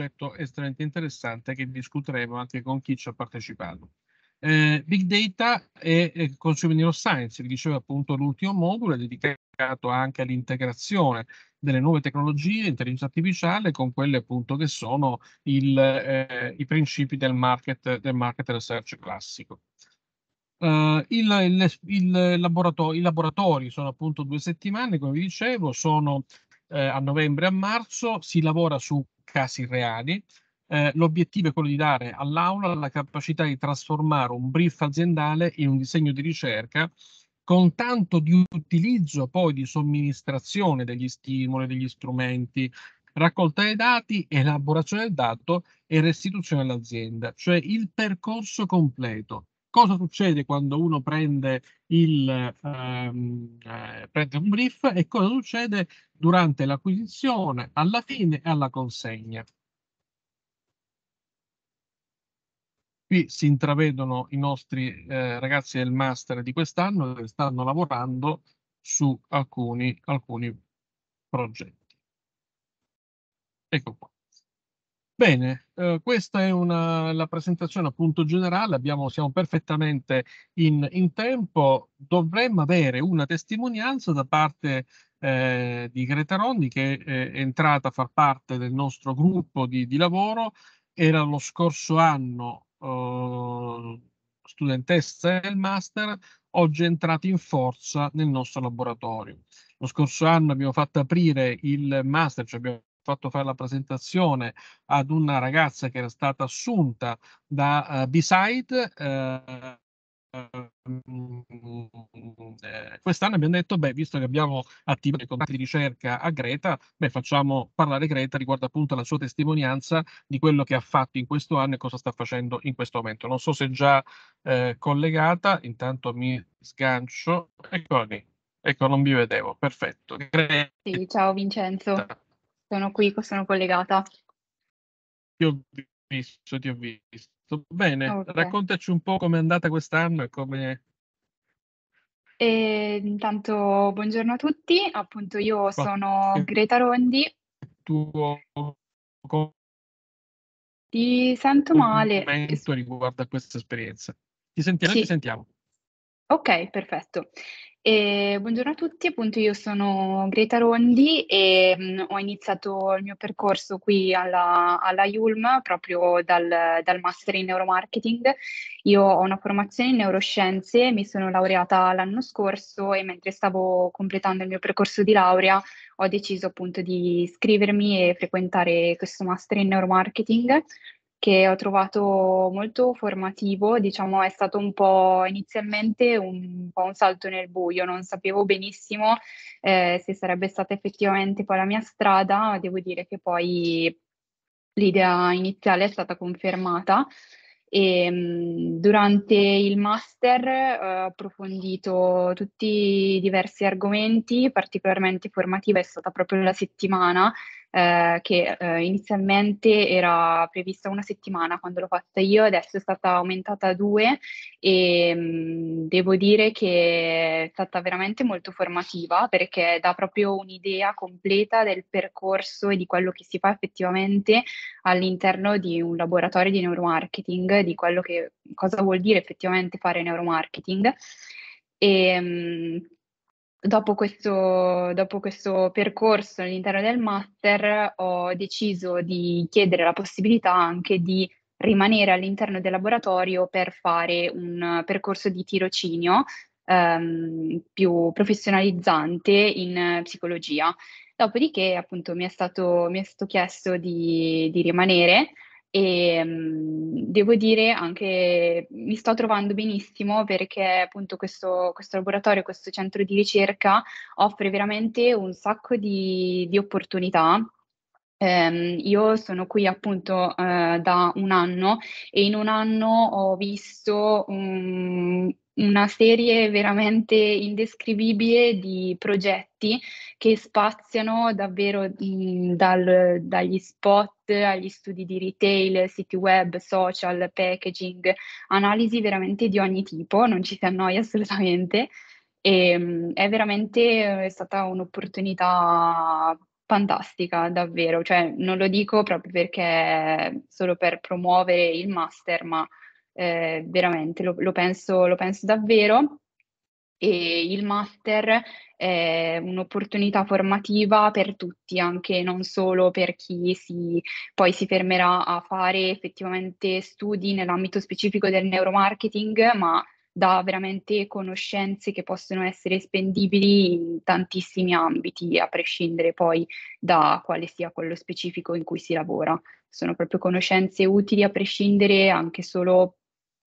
concetto estremamente interessante che discuteremo anche con chi ci ha partecipato. Eh, Big Data e, e Consumer Neuroscience, vi dicevo appunto l'ultimo modulo, è dedicato anche all'integrazione delle nuove tecnologie, intelligenza artificiale, con quelle appunto che sono il, eh, i principi del market, del market research classico. Uh, il, il, il laboratorio, I laboratori sono appunto due settimane, come vi dicevo, sono eh, a novembre e a marzo, si lavora su casi reali. Eh, l'obiettivo è quello di dare all'aula la capacità di trasformare un brief aziendale in un disegno di ricerca con tanto di utilizzo poi di somministrazione degli stimoli, degli strumenti, raccolta dei dati, elaborazione del dato e restituzione all'azienda, cioè il percorso completo cosa succede quando uno prende, il, ehm, eh, prende un brief e cosa succede durante l'acquisizione, alla fine e alla consegna. Qui si intravedono i nostri eh, ragazzi del master di quest'anno che stanno lavorando su alcuni, alcuni progetti. Ecco qua. Bene, eh, questa è una, la presentazione appunto generale, abbiamo, siamo perfettamente in, in, tempo, dovremmo avere una testimonianza da parte eh, di Greta Rondi che è entrata a far parte del nostro gruppo di, di lavoro, era lo scorso anno eh, studentessa del master, oggi è entrata in forza nel nostro laboratorio. Lo scorso anno abbiamo fatto aprire il master, cioè abbiamo fatto fare la presentazione ad una ragazza che era stata assunta da uh, B-Side. Uh, quest'anno abbiamo detto, beh, visto che abbiamo attivato i contatti di ricerca a Greta, beh, facciamo parlare Greta riguardo appunto alla sua testimonianza di quello che ha fatto in questo anno e cosa sta facendo in questo momento. Non so se è già eh, collegata, intanto mi sgancio. Ecco lì, ecco, non vi vedevo, perfetto. Greta. Sì, ciao Vincenzo sono qui, sono collegata. Ti ho visto, ti ho visto. Bene, okay. raccontaci un po' come è andata quest'anno e come... E, intanto buongiorno a tutti, appunto io sono Greta Rondi. Tu Ti sento male. Riguardo a questa esperienza. Ti sentiamo? Sì. Ti sentiamo. Ok, perfetto. Eh, buongiorno a tutti, appunto io sono Greta Rondi e mh, mm, ho iniziato il mio percorso qui alla, alla IULM proprio dal, dal, Master in Neuromarketing. Io ho una formazione in neuroscienze, mi sono laureata l'anno scorso e mentre stavo completando il mio percorso di laurea ho deciso appunto di iscrivermi e frequentare questo Master in Neuromarketing che ho trovato molto formativo, diciamo è stato un po' inizialmente un, po' un salto nel buio, non sapevo benissimo eh, se sarebbe stata effettivamente poi la mia strada, devo dire che poi l'idea iniziale è stata confermata. E, ehm, durante il master eh, ho approfondito tutti i diversi argomenti, particolarmente formativa è stata proprio la settimana eh, che eh, inizialmente era prevista una settimana quando l'ho fatta io, adesso è stata aumentata a due e mh, mm, devo dire che è stata veramente molto formativa perché dà proprio un'idea completa del percorso e di quello che si fa effettivamente all'interno di un laboratorio di neuromarketing, di quello che cosa vuol dire effettivamente fare neuromarketing. E, mh, mm, dopo questo, dopo questo percorso all'interno del master ho deciso di chiedere la possibilità anche di rimanere all'interno del laboratorio per fare un percorso di tirocinio ehm, più professionalizzante in psicologia. Dopodiché, appunto, mi è stato, mi è stato chiesto di, di rimanere e devo dire anche mi sto trovando benissimo perché appunto questo, questo laboratorio, questo centro di ricerca offre veramente un sacco di, di opportunità Um, io sono qui appunto uh, da un anno e in un anno ho visto um, una serie veramente indescrivibile di progetti che spaziano davvero mh, dal, dagli spot agli studi di retail, siti web, social, packaging, analisi veramente di ogni tipo, non ci si annoia assolutamente. E, ehm, mh, è veramente eh, è stata un'opportunità fantastica, davvero. Cioè, non lo dico proprio perché solo per promuovere il master, ma eh, veramente lo, lo, penso, lo penso davvero e il master è un'opportunità formativa per tutti, anche non solo per chi si, poi si fermerà a fare effettivamente studi nell'ambito specifico del neuromarketing, ma dà veramente conoscenze che possono essere spendibili in tantissimi ambiti, a prescindere poi da quale sia quello specifico in cui si lavora. Sono proprio conoscenze utili a prescindere anche solo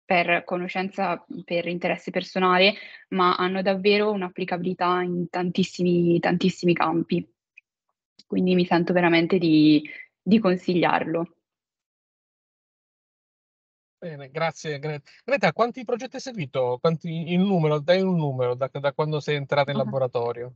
per conoscenza, per interesse personale, ma hanno davvero un'applicabilità in tantissimi, tantissimi campi. Quindi mi sento veramente di, di consigliarlo. Bene, grazie Greta. Greta, quanti progetti hai seguito? Quanti, il numero, dai un numero da, da quando sei entrata in ah. laboratorio.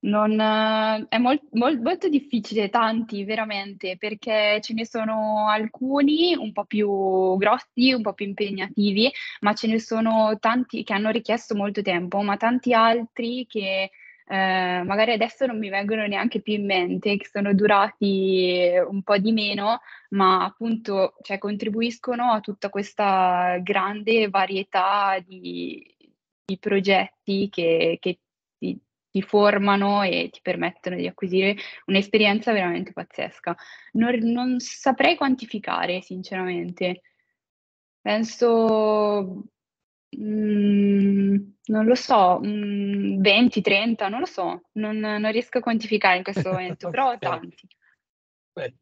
Non, eh, è molt, molt, molto difficile, tanti veramente, perché ce ne sono alcuni un po' più grossi, un po' più impegnativi, ma ce ne sono tanti che hanno richiesto molto tempo, ma tanti altri che eh, magari adesso non mi vengono neanche più in mente, che sono durati un po' di meno, ma appunto cioè, contribuiscono a tutta questa grande varietà di, di progetti che, che ti, ti formano e ti permettono di acquisire un'esperienza veramente pazzesca. Non, non saprei quantificare, sinceramente. Penso, mm, non lo so, mm, 20, 30, non lo so, non, non riesco a quantificare in questo momento, però tanti. Beh,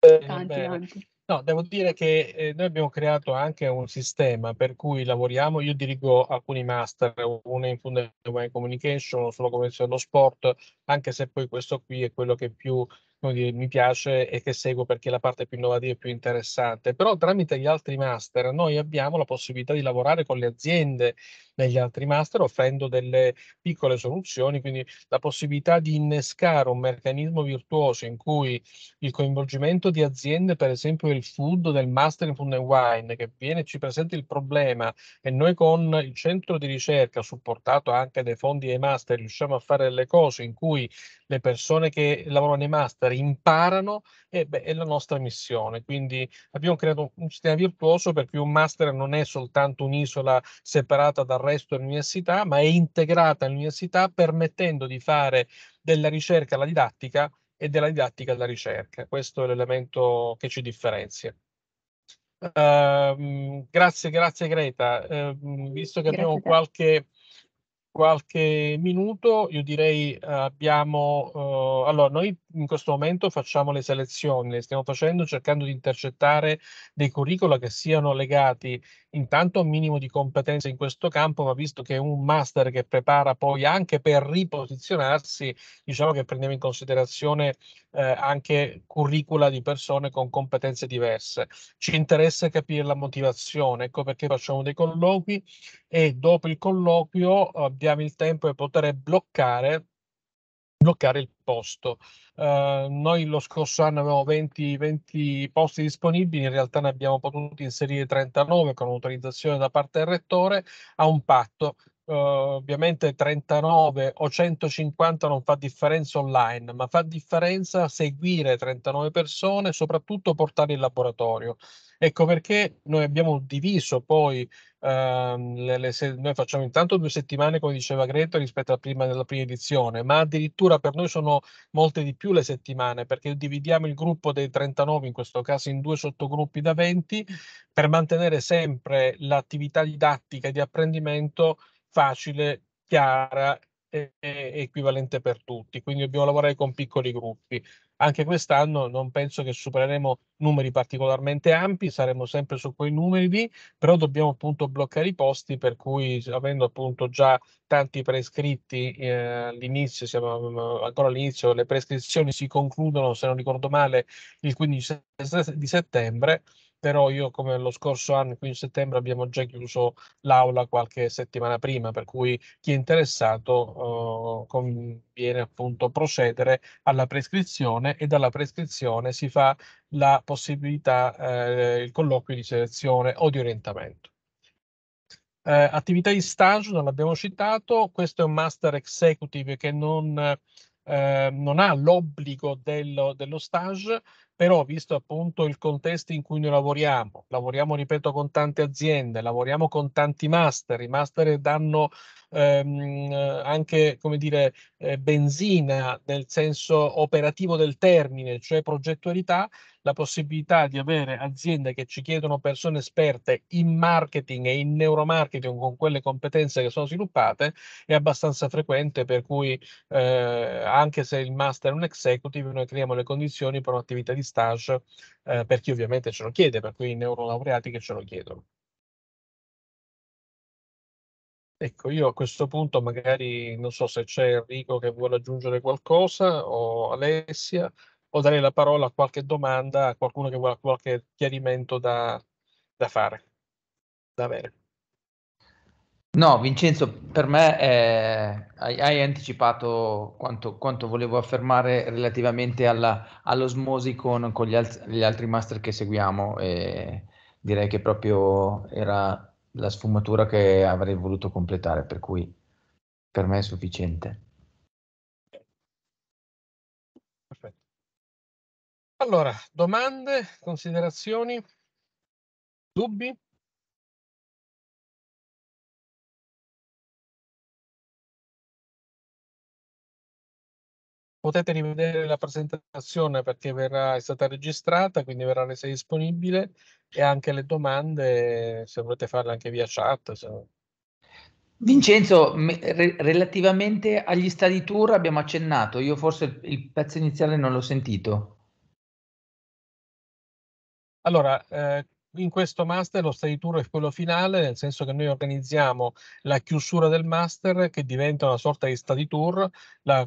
eh, tanti, bene. tanti. No, devo dire che eh, noi abbiamo creato anche un sistema per cui lavoriamo, io dirigo alcuni master, uno in Fundamental Communication, uno sulla convenzione dello sport, anche se poi questo qui è quello che più dire, mi piace e che seguo perché è la parte più innovativa e più interessante, però tramite gli altri master noi abbiamo la possibilità di lavorare con le aziende, negli altri master offrendo delle piccole soluzioni, quindi la possibilità di innescare un meccanismo virtuoso in cui il coinvolgimento di aziende, per esempio il food del master in food and wine, che viene e ci presenta il problema e noi con il centro di ricerca supportato anche dai fondi dei master riusciamo a fare delle cose in cui le persone che lavorano nei master imparano, e eh, beh, è la nostra missione. Quindi abbiamo creato un sistema virtuoso per cui un master non è soltanto un'isola separata dal resto dell'università, ma è integrata all'università permettendo di fare della ricerca alla didattica e della didattica alla ricerca. Questo è l'elemento che ci differenzia. Uh, grazie, grazie Greta. Uh, visto che grazie abbiamo qualche, qualche minuto, io direi uh, abbiamo... Uh, allora, noi in questo momento facciamo le selezioni, le stiamo facendo cercando di intercettare dei curricula che siano legati intanto un minimo di competenza in questo campo, ma visto che è un master che prepara poi anche per riposizionarsi, diciamo che prendiamo in considerazione eh, anche curricula di persone con competenze diverse. Ci interessa capire la motivazione, ecco perché facciamo dei colloqui e dopo il colloquio abbiamo il tempo di poter bloccare bloccare il posto. Uh, noi lo scorso anno avevamo 20, 20, posti disponibili, in realtà ne abbiamo potuti inserire 39 con autorizzazione da parte del rettore a un patto uh, ovviamente 39 o 150 non fa differenza online, ma fa differenza seguire 39 persone, soprattutto portare in laboratorio. Ecco perché noi abbiamo diviso poi, ehm, le, le, noi facciamo intanto due settimane, come diceva Greta, rispetto alla prima, alla prima edizione, ma addirittura per noi sono molte di più le settimane, perché dividiamo il gruppo dei 39, in questo caso in due sottogruppi da 20, per mantenere sempre l'attività didattica e di apprendimento facile, chiara e, e equivalente per tutti. Quindi dobbiamo lavorare con piccoli gruppi. Anche quest'anno non penso che supereremo numeri particolarmente ampi, saremo sempre su quei numeri lì, però dobbiamo appunto bloccare i posti, per cui avendo appunto già tanti prescritti eh, all'inizio, siamo mm, ancora all'inizio, le prescrizioni si concludono, se non ricordo male, il 15 di settembre, però io come lo scorso anno, qui in settembre, abbiamo già chiuso l'aula qualche settimana prima, per cui chi è interessato eh, conviene appunto procedere alla prescrizione e dalla prescrizione si fa la possibilità, eh, il colloquio di selezione o di orientamento. Eh, attività di stage, non l'abbiamo citato, questo è un master executive che non... Eh, non ha l'obbligo dello, dello, stage, però visto appunto il contesto in cui noi lavoriamo, lavoriamo ripeto con tante aziende, lavoriamo con tanti master, i master danno ehm, anche come dire eh, benzina nel senso operativo del termine, cioè progettualità, la possibilità di avere aziende che ci chiedono persone esperte in marketing e in neuromarketing con quelle competenze che sono sviluppate è abbastanza frequente, per cui eh, anche se il master è un executive, noi creiamo le condizioni per un'attività di stage eh, per chi ovviamente ce lo chiede, per quei neurolaureati che ce lo chiedono. Ecco, io a questo punto magari non so se c'è Enrico che vuole aggiungere qualcosa o Alessia o darei la parola a qualche domanda, a qualcuno che vuole qualche chiarimento da, da fare, da avere. No, Vincenzo, per me eh, hai, hai, anticipato quanto, quanto, volevo affermare relativamente alla, all'osmosi con, con gli, al- gli, altri master che seguiamo. E direi che proprio era la sfumatura che avrei voluto completare, per cui per me è sufficiente. Allora, domande, considerazioni, dubbi? Potete rivedere la presentazione perché verrà, è stata registrata, quindi verrà resa disponibile e anche le domande, se volete farle anche via chat. Se... Vincenzo, relativamente agli stadi tour abbiamo accennato, io forse il pezzo iniziale non l'ho sentito. Allora, eh, in questo master lo study tour è quello finale, nel senso che noi organizziamo la chiusura del master che diventa una sorta di study tour.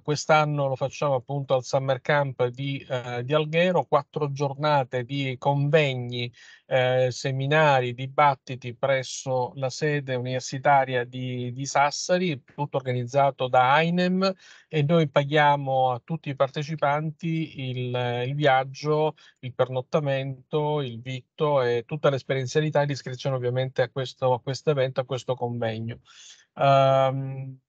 Quest'anno lo facciamo appunto al summer camp di, eh, di Alghero, quattro giornate di convegni eh, seminari, dibattiti presso la sede universitaria di, di Sassari, tutto organizzato da AINEM e noi paghiamo a tutti i partecipanti il, il viaggio, il pernottamento, il vitto e tutta l'esperienzialità in iscrizione ovviamente a questo, a questo evento, a questo convegno. Um,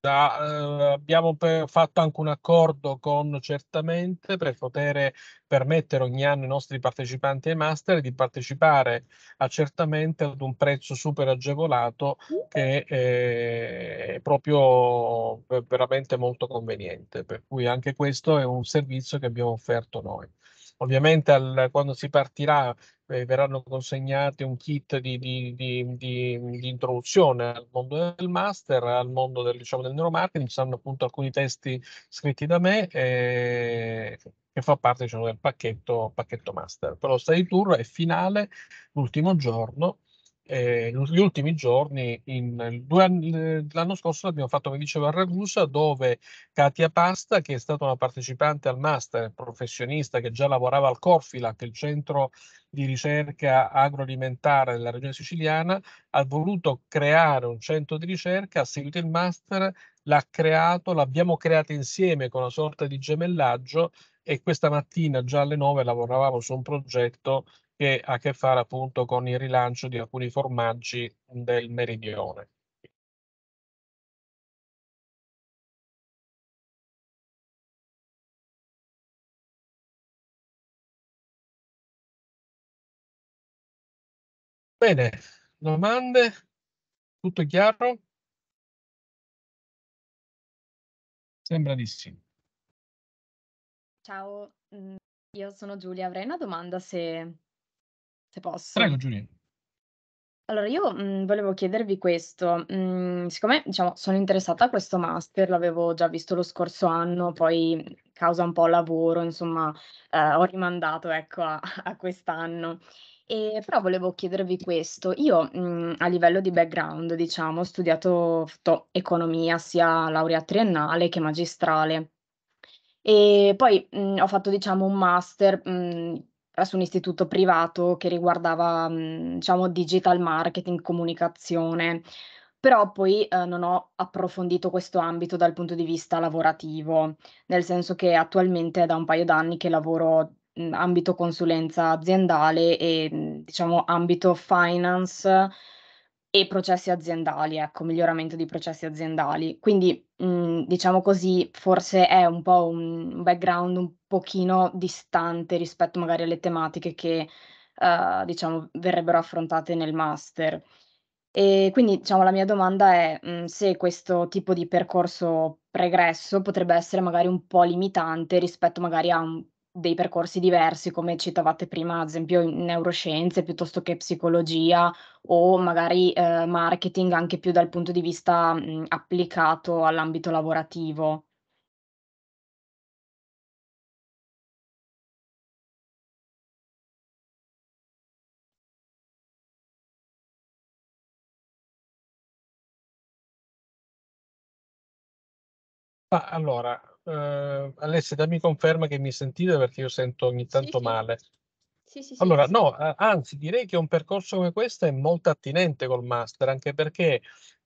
Uh, abbiamo per, fatto anche un accordo con certamente per poter permettere ogni anno ai nostri partecipanti ai master di partecipare a certamente ad un prezzo super agevolato che eh, è proprio veramente molto conveniente. Per cui anche questo è un servizio che abbiamo offerto noi. Ovviamente al, quando si partirà eh, verranno consegnati un kit di, di, di, di, introduzione al mondo del master, al mondo del, diciamo, del neuromarketing, ci saranno appunto alcuni testi scritti da me eh, che fa parte diciamo, del pacchetto, pacchetto master. Però Study Tour è finale, l'ultimo giorno, eh, gli ultimi giorni, in, anni, l'anno scorso l'abbiamo fatto, come dicevo, a Ragusa, dove Katia Pasta, che è stata una partecipante al master professionista che già lavorava al Corfilac, il centro di ricerca agroalimentare della regione siciliana, ha voluto creare un centro di ricerca, ha seguito il master, l'ha creato, l'abbiamo creato insieme con una sorta di gemellaggio e questa mattina già alle 9 lavoravamo su un progetto che ha a che fare appunto con il rilancio di alcuni formaggi del meridione. Bene, domande? Tutto chiaro? Sembra di sì. Ciao, mm, io sono Giulia, avrei una domanda se se posso. Prego, Giulia. Allora, io mh, volevo chiedervi questo, mh, siccome diciamo, sono interessata a questo master, l'avevo già visto lo scorso anno, poi causa un po' lavoro, insomma, eh, ho rimandato ecco, a, a quest'anno. E, però volevo chiedervi questo, io mh, a livello di background, diciamo, ho studiato economia sia laurea triennale che magistrale. E poi mh, ho fatto, diciamo, un master mh, su un istituto privato che riguardava, mhmm, diciamo, digital marketing, comunicazione, però poi eh, non ho approfondito questo ambito dal punto di vista lavorativo, nel senso che attualmente è da un paio d'anni che lavoro in mhmm, ambito consulenza aziendale e mhmm, diciamo ambito finance e processi aziendali, ecco, miglioramento di processi aziendali. Quindi, mh, mm, diciamo così, forse è un po' un background un pochino distante rispetto magari alle tematiche che, uh, diciamo, verrebbero affrontate nel master. E quindi, diciamo, la mia domanda è mh, mm, se questo tipo di percorso pregresso potrebbe essere magari un po' limitante rispetto magari a un dei percorsi diversi, come citavate prima, ad esempio in neuroscienze piuttosto che psicologia o magari eh, marketing anche più dal punto di vista mh, applicato all'ambito lavorativo. Ma allora, eh, Alessia, dammi conferma che mi sentite perché io sento ogni tanto sì, male. Sì, sì, sì allora, sì, no, anzi, direi che un percorso come questo è molto attinente col master, anche perché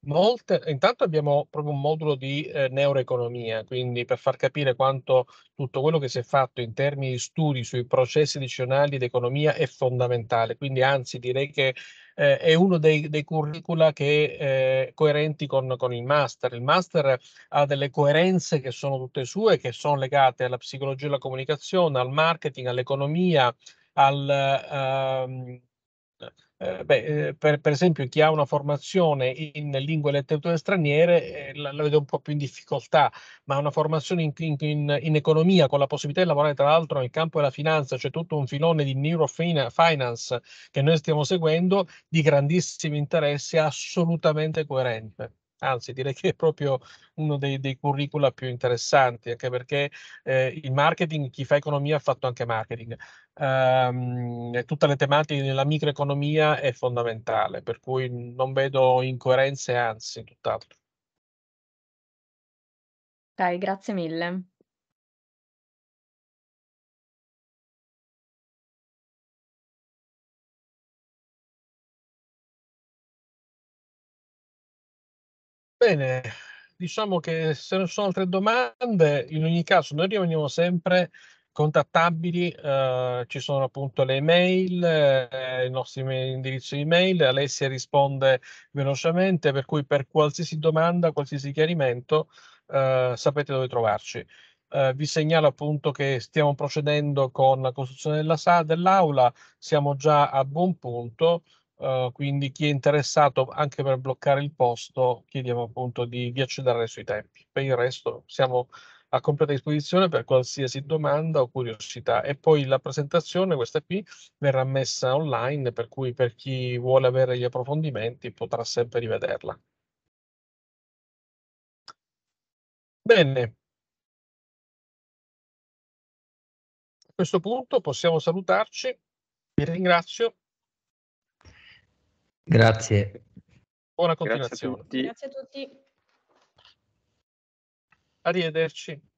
molte, intanto abbiamo proprio un modulo di eh, neuroeconomia, quindi per far capire quanto tutto quello che si è fatto in termini di studi sui processi decisionali d'economia è fondamentale. Quindi, anzi, direi che eh, è uno dei, dei curricula che è eh, coerenti con, con, il master. Il master ha delle coerenze che sono tutte sue, che sono legate alla psicologia della comunicazione, al marketing, all'economia, al, ehm, eh, beh, eh, per, per, esempio chi ha una formazione in lingue e letterature straniere eh, la, la, vede un po' più in difficoltà, ma una formazione in, in, in, economia con la possibilità di lavorare tra l'altro nel campo della finanza, c'è tutto un filone di neurofinance che noi stiamo seguendo di grandissimi interessi, assolutamente coerente anzi direi che è proprio uno dei, dei curricula più interessanti, anche perché eh, il marketing, chi fa economia ha fatto anche marketing. Um, tutte le tematiche della microeconomia è fondamentale, per cui non vedo incoerenze, anzi, tutt'altro. Ok, grazie mille. Bene, diciamo che se non sono altre domande, in ogni caso noi rimaniamo sempre contattabili, eh, ci sono appunto le email, eh, i nostri indirizzi email, Alessia risponde velocemente, per cui per qualsiasi domanda, qualsiasi chiarimento eh, sapete dove trovarci. Eh, vi segnalo appunto che stiamo procedendo con la costruzione della, dell'aula, siamo già a buon punto. Eh, quindi chi è interessato anche per bloccare il posto chiediamo appunto di, di accedere sui tempi. Per il resto siamo a completa disposizione per qualsiasi domanda o curiosità. E poi la presentazione, questa qui, verrà messa online, per cui per chi vuole avere gli approfondimenti potrà sempre rivederla. Bene. A questo punto possiamo salutarci. Vi ringrazio Grazie. Buona continuazione. Grazie a tutti. Grazie a tutti. Arrivederci.